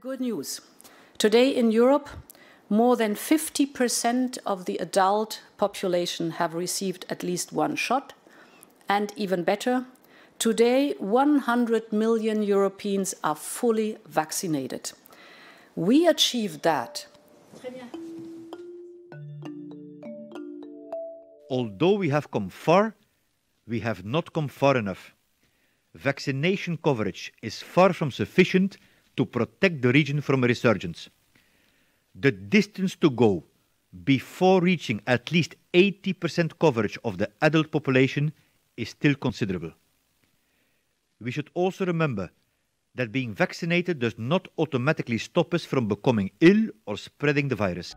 Good news. Today in Europe, more than 50% of the adult population have received at least one shot. And even better, today 100 million Europeans are fully vaccinated. We achieved that. Although we have come far, we have not come far enough. Vaccination coverage is far from sufficient to protect the region from a resurgence. The distance to go before reaching at least 80% coverage of the adult population is still considerable. We should also remember that being vaccinated does not automatically stop us from becoming ill or spreading the virus.